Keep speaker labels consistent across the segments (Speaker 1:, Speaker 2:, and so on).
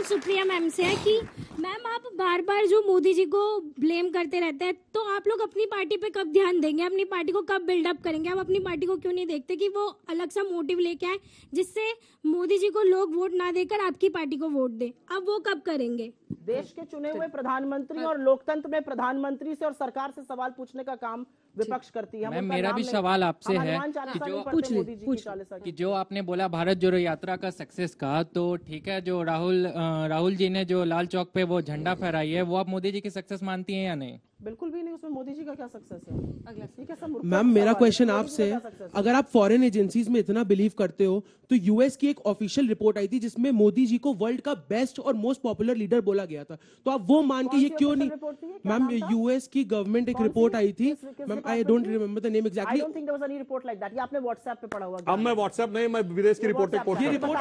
Speaker 1: सवाल सुप्रिया मैम से है कि मैम आप बार बार जो मोदी जी को ब्लेम करते रहते हैं तो आप लोग अपनी पार्टी पे कब ध्यान देंगे अपनी पार्टी को कब बिल्डअप करेंगे आप अपनी पार्टी को क्यों नहीं देखते कि वो अलग सा मोटिव लेके आए जिससे मोदी जी को लोग वोट ना देकर आपकी पार्टी को वोट दे अब वो कब करेंगे देश के चुने हुए प्रधानमंत्री और लोकतंत्र में प्रधानमंत्री से और सरकार से सवाल पूछने का काम विपक्ष करती है मेरा भी सवाल आपसे है कि जो पूछ पूछ कि जो आपने बोला भारत जोड़ो यात्रा का सक्सेस का तो ठीक है जो राहुल राहुल जी ने जो लाल चौक पे वो झंडा फहराई है वो आप मोदी जी की सक्सेस मानती है या नहीं बिल्कुल भी नहीं उसमें मोदी जी का क्या सक्सेस है मैम मेरा क्वेश्चन आपसे अगर आप
Speaker 2: फॉरेन एजेंसीज में इतना बिलीव करते हो तो यूएस की एक ऑफिशियल रिपोर्ट आई थी जिसमें मोदी जी को वर्ल्ड का बेस्ट और मोस्ट पॉपुलर लीडर बोला गया था तो आप वो मान के ये क्यों नहीं मैम यूएस की गवर्नमेंट एक रिपोर्ट आई थी ma'am I don't remember the name
Speaker 1: exactly report like that आपने व्हाट्सएप पे पढ़ा हुआ अब
Speaker 2: मैं व्हाट्सएप नहीं मैं विदेश की रिपोर्ट ये रिपोर्ट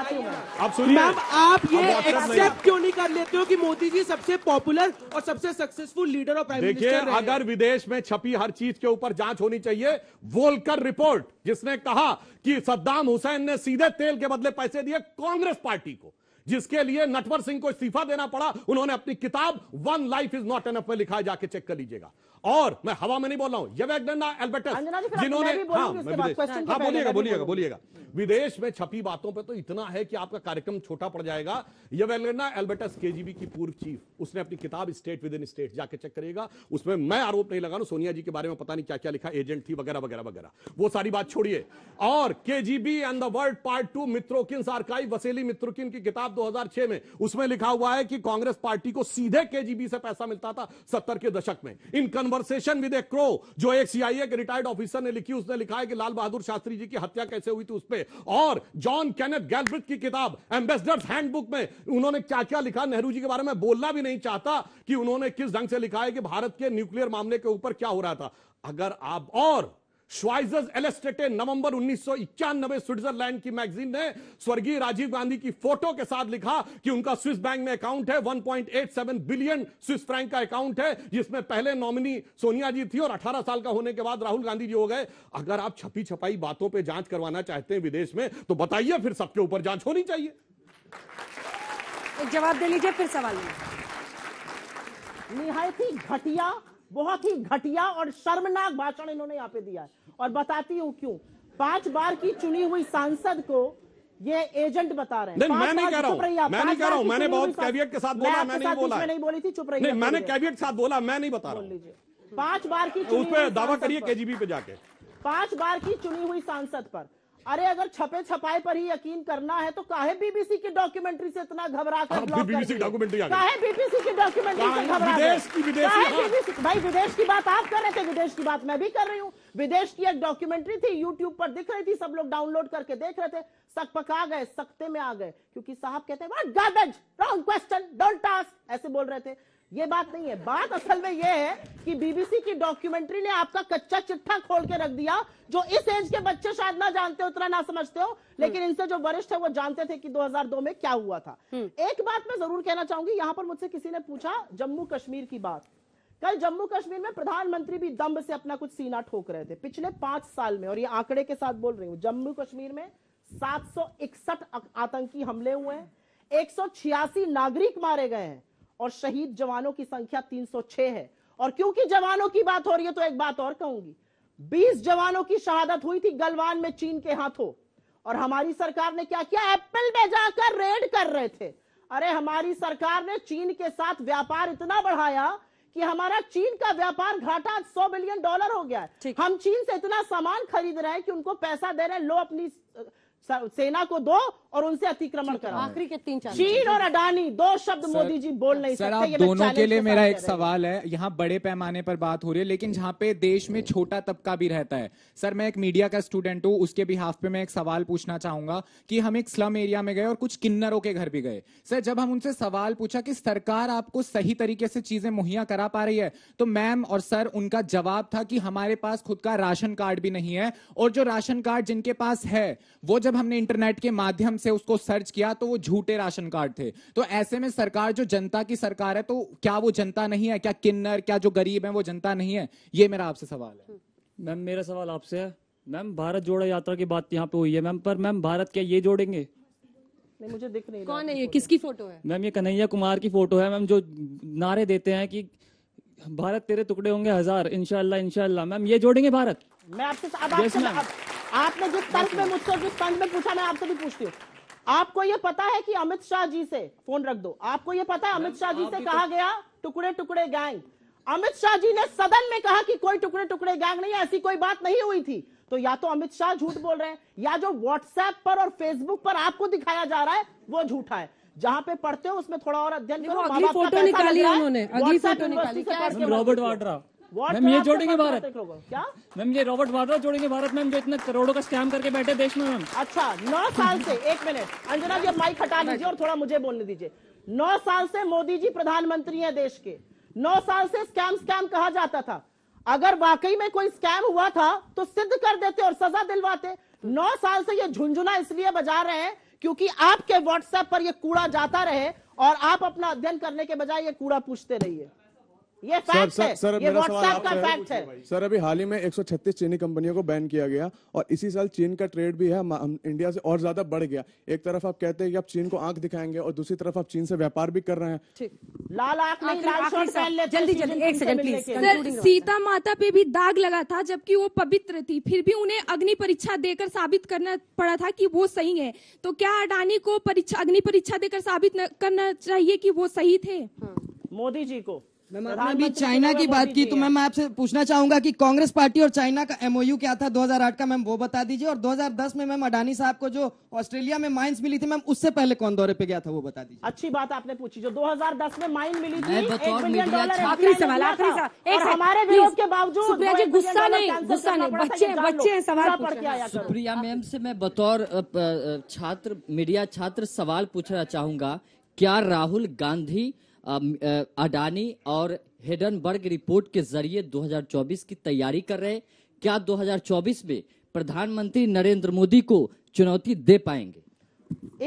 Speaker 2: आप मैम आप ये एक्सेप्ट क्यों नहीं कर लेते हो कि मोदी जी सबसे पॉपुलर और सबसे सक्सेसफुल लीडर और प्राइम मिनिस्टर ये अगर विदेश में छपी हर चीज के ऊपर जांच होनी चाहिए वोलकर रिपोर्ट जिसने कहा कि सद्दाम हुसैन ने सीधे तेल के बदले पैसे दिए कांग्रेस पार्टी को जिसके लिए नटवर सिंह को इस्तीफा देना पड़ा उन्होंने अपनी किताब one life is not enough में लिखा जाके चेक कर लीजिएगा और मैं हवा में नहीं बोल रहा हूं यवेगना एल्बर्टस जिन्होंने हाँ, तो हाँ बोलिएगा बोलिएगा बोलिएगा विदेश में छपी बातों पर तो इतना है कि आपका कार्यक्रम छोटा पड़ जाएगा यवेगना एल्बर्टस केजीबी की पूर्व चीफ उसने अपनी किताब स्टेट विद इन स्टेट जाके चेक करेगा उसमें मैं आरोप नहीं लगा रहा सोनिया जी के बारे में पता नहीं क्या क्या लिखा एजेंट थी वगैरह वगैरह वगैरह वो सारी बात छोड़िए और KGB and the world part two Mitrokhin archive Vasili Mitrokhin की किताब 2006 में उसमें लिखा हुआ है कि कांग्रेस पार्टी को सीधे केजीबी से पैसा मिलता था सत्तर के दशक में इनकम कन्वर्सेशन विद ए क्रो जो एक सीआईए के रिटायर्ड ऑफिसर ने लिखी उसने लिखा है कि लाल बहादुर शास्त्री जी की हत्या कैसे हुई थी उस पर और जॉन कैनेट गैलब्रिथ की किताब एम्बेसडर्स हैंडबुक में उन्होंने क्या क्या लिखा नेहरू जी के बारे में बोलना भी नहीं चाहता कि उन्होंने किस ढंग से लिखा है कि भारत के न्यूक्लियर मामले के ऊपर क्या हो रहा था अगर आप और श्वाइजर्स एलेस्टेटे नवंबर उन्नीस स्विट्जरलैंड की मैगजीन ने स्वर्गीय राजीव गांधी की फोटो के साथ लिखा कि उनका स्विस बैंक में अकाउंट है 1.87 बिलियन स्विस फ्रैंक का अकाउंट है जिसमें पहले नॉमिनी सोनिया जी थी और 18 साल का होने के बाद राहुल गांधी जी हो गए अगर आप छपी छपाई बातों पर जांच करवाना चाहते हैं विदेश में तो बताइए फिर सबके ऊपर जांच होनी चाहिए
Speaker 1: जवाब दे लीजिए फिर सवाल निहायती घटिया बहुत ही घटिया और शर्मनाक भाषण इन्होंने यहाँ पे दिया है और बताती हूँ क्यों पांच बार की चुनी हुई सांसद को ये एजेंट बता रहे हैं मैं नहीं कह रहा हूँ मैं नहीं कह रहा हूँ मैंने बहुत कैवियट के साथ बोला मैं नहीं बोला नहीं बोली थी चुप रही मैंने कैवियट के
Speaker 2: साथ बोला मैं नहीं बता रहा
Speaker 1: पांच बार की उस पर दावा करिए
Speaker 2: केजीबी पे जाके
Speaker 1: पांच बार की चुनी हुई सांसद पर अरे अगर छपे छपाए पर ही यकीन करना है तो काहे बीबीसी की डॉक्यूमेंट्री से इतना घबरा कर हाँ, बीबीसी की
Speaker 2: डॉक्यूमेंट्री काहे
Speaker 1: बीबीसी की डॉक्यूमेंट्री से घबरा विदेश की विदेश की हाँ। बीबीसी भाई विदेश की बात आप कर रहे थे विदेश की बात मैं भी कर रही हूँ विदेश की एक डॉक्यूमेंट्री थी यूट्यूब पर दिख रही थी सब लोग डाउनलोड करके देख रहे थे सक पका गए सकते में आ गए क्योंकि साहब कहते हैं क्वेश्चन डोंट टास्क ऐसे बोल रहे थे ये बात नहीं है बात असल में यह है कि बीबीसी की डॉक्यूमेंट्री ने आपका कच्चा चिट्ठा खोल के रख दिया जो इस एज के बच्चे शायद ना जानते हो उतना ना समझते हो लेकिन इनसे जो वरिष्ठ है वो जानते थे कि 2002 में क्या हुआ था हम्म। एक बात मैं जरूर कहना चाहूंगी यहां पर मुझसे किसी ने पूछा जम्मू कश्मीर की बात कल जम्मू कश्मीर में प्रधानमंत्री भी दम्ब से अपना कुछ सीना ठोक रहे थे पिछले पांच साल में और ये आंकड़े के साथ बोल रही हूँ जम्मू कश्मीर में सात आतंकी हमले हुए हैं एक नागरिक मारे गए हैं और शहीद जवानों की संख्या 306 है और क्योंकि जवानों की बात हो रही है तो एक बात और कहूंगी 20 जवानों की शहादत हुई थी गलवान में चीन के हाथों और हमारी सरकार ने क्या किया एप्पल में जाकर रेड कर रहे थे अरे हमारी सरकार ने चीन के साथ व्यापार इतना बढ़ाया कि हमारा चीन का व्यापार घाटा 100 बिलियन डॉलर हो गया है हम चीन से इतना सामान खरीद रहे हैं कि उनको पैसा दे रहे हैं लो अपनी सेना को दो और उनसे अतिक्रमण करो आखिरी के तीन चार चीन और अडानी दो शब्द मोदी जी बोल नहीं सर, सकते आप दोनों के लिए मेरा एक सवाल है यहाँ बड़े पैमाने पर बात हो रही है लेकिन जहाँ पे देश में छोटा तबका भी रहता है सर मैं एक मीडिया का स्टूडेंट हूँ उसके हाफ पे मैं एक सवाल पूछना चाहूंगा कि हम एक स्लम एरिया में गए और कुछ किन्नरों के घर भी गए सर जब हम उनसे सवाल पूछा कि सरकार आपको सही तरीके से चीजें मुहैया करा पा रही है तो मैम और सर उनका जवाब था कि हमारे पास खुद का राशन कार्ड भी नहीं है और जो राशन कार्ड जिनके पास है वो जब जब हमने इंटरनेट के माध्यम से उसको सर्च किया तो वो झूठे राशन कार्ड थे तो ऐसे में सरकार जो जनता की सरकार है तो क्या वो जनता नहीं है क्या किन्नर क्या जो
Speaker 2: गरीब है वो जनता नहीं है ये मेरा आपसे सवाल है मैम मेरा सवाल आपसे है मैम भारत जोड़ो यात्रा की बात यहाँ पे हुई है मैम पर मैम भारत क्या ये जोड़ेंगे
Speaker 1: नहीं मुझे दिख नहीं कौन है ये किसकी फोटो है
Speaker 2: मैम ये कन्हैया कुमार की फोटो है मैम जो नारे देते हैं कि भारत तेरे टुकड़े होंगे हजार इनशाला इनशाला मैम ये जोड़ेंगे भारत
Speaker 1: मैं आपसे अब आप आपसे आपने जिस तर्क में मुझसे जिस तंग में पूछा मैं आपसे भी पूछती हूँ आपको ये पता है कि अमित शाह जी से फोन रख दो आपको ये पता है अमित शाह जी से कहा तो- गया टुकड़े टुकड़े गैंग अमित शाह जी ने सदन में कहा कि कोई टुकड़े टुकड़े गैंग नहीं ऐसी कोई बात नहीं हुई थी तो या तो अमित शाह झूठ बोल रहे हैं या जो व्हाट्सएप पर और फेसबुक पर आपको दिखाया जा रहा है वो झूठा है जहां पे पढ़ते हो उसमें थोड़ा और अध्ययन करो अगली फोटो निकाली उन्होंने अगली फोटो निकाली रॉबर्ट वाड्रा मैम ये जोड़ेंगे भारत क्या मैम ये रॉबर्ट वाड्रा जोड़ेंगे भारत मैम जो इतने करोड़ों का स्कैम करके बैठे देश में मैम अच्छा नौ साल से एक मिनट अंजना जी माइक हटा लीजिए और थोड़ा मुझे बोलने दीजिए नौ साल से मोदी जी प्रधानमंत्री हैं देश के नौ साल से स्कैम स्कैम कहा जाता था अगर वाकई में कोई स्कैम हुआ था तो सिद्ध कर देते और सजा दिलवाते नौ साल से ये झुंझुना इसलिए बजा रहे हैं क्योंकि आपके व्हाट्सएप पर ये कूड़ा जाता रहे और आप अपना अध्ययन करने के बजाय ये कूड़ा पूछते रहिए ये फैक्ट सर, है सर, ये व्हाट्सएप का फैक्ट है
Speaker 2: सर अभी हाल ही में 136 चीनी कंपनियों को बैन किया गया और इसी साल चीन का ट्रेड भी है हम इंडिया से और ज्यादा बढ़ गया एक तरफ आप कहते हैं कि आप चीन को आंख दिखाएंगे और दूसरी तरफ आप चीन से व्यापार भी कर रहे हैं
Speaker 1: लाल आंख नहीं लाल शॉर्ट पहन जल्दी जल्दी एक सेकंड प्लीज सर सीता माता पे भी दाग लगा था जबकि वो पवित्र थी फिर भी उन्हें अग्नि परीक्षा देकर साबित करना पड़ा था कि वो सही है तो क्या अडानी को परीक्षा अग्नि परीक्षा देकर साबित करना चाहिए कि वो सही थे हाँ। मोदी जी को मैम अभी चाइना की बात की तो मैम मैं आपसे पूछना चाहूंगा कि कांग्रेस पार्टी और चाइना का एमओयू क्या था 2008 का मैम वो बता दीजिए और 2010 में मैम अडानी साहब को जो ऑस्ट्रेलिया में माइंस मिली थी मैम उससे पहले कौन दौरे पे गया था वो बता दीजिए अच्छी बात आपने पूछी जो 2010 में माइन मिली थी एक बिलियन डॉलर आखिरी सवाल आखिरी सवाल हमारे विरोध के बावजूद सुप्रिया जी गुस्सा नहीं गुस्सा नहीं बच्चे बच्चे हैं सवाल पढ़ के आया सुप्रिया मैम से मैं बतौर छात्र मीडिया छात्र सवाल पूछना चाहूंगा क्या राहुल गांधी अडानी और हेडनबर्ग रिपोर्ट के जरिए 2024 की तैयारी कर रहे क्या 2024 में प्रधानमंत्री नरेंद्र मोदी को चुनौती दे पाएंगे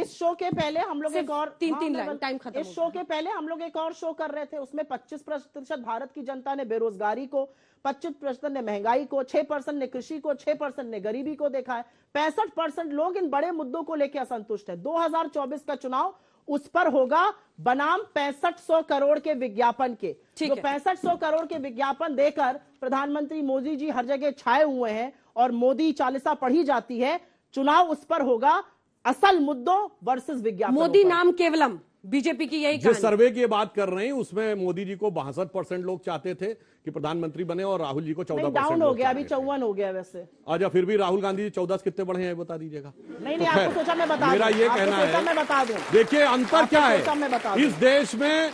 Speaker 1: इस शो के पहले हम लोग एक और तीन हाँ, तीन लाइन टाइम खत्म इस शो के पहले हम लोग एक और शो कर रहे थे उसमें 25 प्रतिशत भारत की जनता ने बेरोजगारी को 25 प्रतिशत ने महंगाई को 6 परसेंट ने कृषि को 6 परसेंट ने गरीबी को देखा है पैंसठ परसेंट लोग इन बड़े मुद्दों को लेकर असंतुष्ट है 2024 का चुनाव उस पर होगा बनाम पैंसठ सौ करोड़ के विज्ञापन के जो पैंसठ सौ करोड़ के विज्ञापन देकर प्रधानमंत्री मोदी जी हर जगह छाए हुए हैं और मोदी चालीसा पढ़ी जाती है चुनाव उस पर होगा असल मुद्दों वर्सेस विज्ञापन मोदी नाम केवलम बीजेपी की यही
Speaker 2: जो सर्वे की बात कर रहे हैं उसमें मोदी जी को बासठ परसेंट लोग चाहते थे कि प्रधानमंत्री बने और राहुल जी को चौदह डाउन हो गया
Speaker 1: अभी चौवन हो गया वैसे
Speaker 2: अच्छा फिर भी राहुल गांधी जी चौदह कितने बढ़े हैं बता दीजिएगा नहीं नहीं तो आपको सोचा मैं बता मेरा ये कहना है देखिए अंतर क्या है इस देश में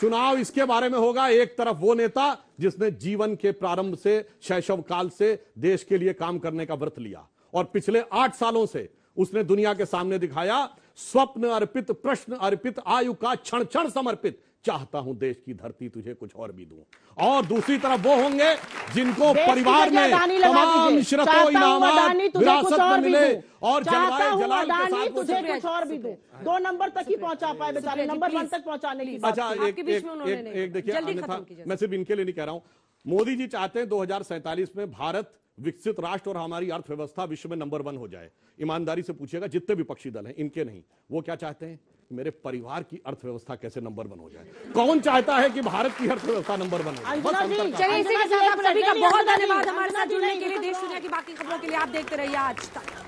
Speaker 2: चुनाव इसके बारे में होगा एक तरफ वो नेता जिसने जीवन के प्रारंभ से शैशव काल से देश के लिए काम करने का व्रत लिया और पिछले आठ सालों से उसने दुनिया के सामने दिखाया स्वप्न अर्पित प्रश्न अर्पित आयु का क्षण क्षण समर्पित चाहता हूं देश की धरती तुझे कुछ और भी दूं और दूसरी तरफ वो होंगे जिनको परिवार में तमाम विरासत में मिले और तुझे कुछ और भी
Speaker 1: दो नंबर तक ही पहुंचा पाए बेचारे नंबर वन तक पहुंचाने की अच्छा एक देखिए मैं
Speaker 2: सिर्फ इनके लिए नहीं कह रहा हूं मोदी जी चाहते हैं दो में भारत विकसित राष्ट्र और हमारी अर्थव्यवस्था विश्व में नंबर वन हो जाए ईमानदारी से पूछिएगा जितने विपक्षी दल हैं इनके नहीं वो क्या चाहते हैं मेरे परिवार की अर्थव्यवस्था कैसे नंबर वन हो जाए कौन चाहता है कि भारत की अर्थव्यवस्था नंबर वन हो जाए बहुत धन्यवाद हमारे साथ जुड़ने के लिए देश दुनिया की बाकी खबरों के लिए आप
Speaker 1: देखते रहिए आज तक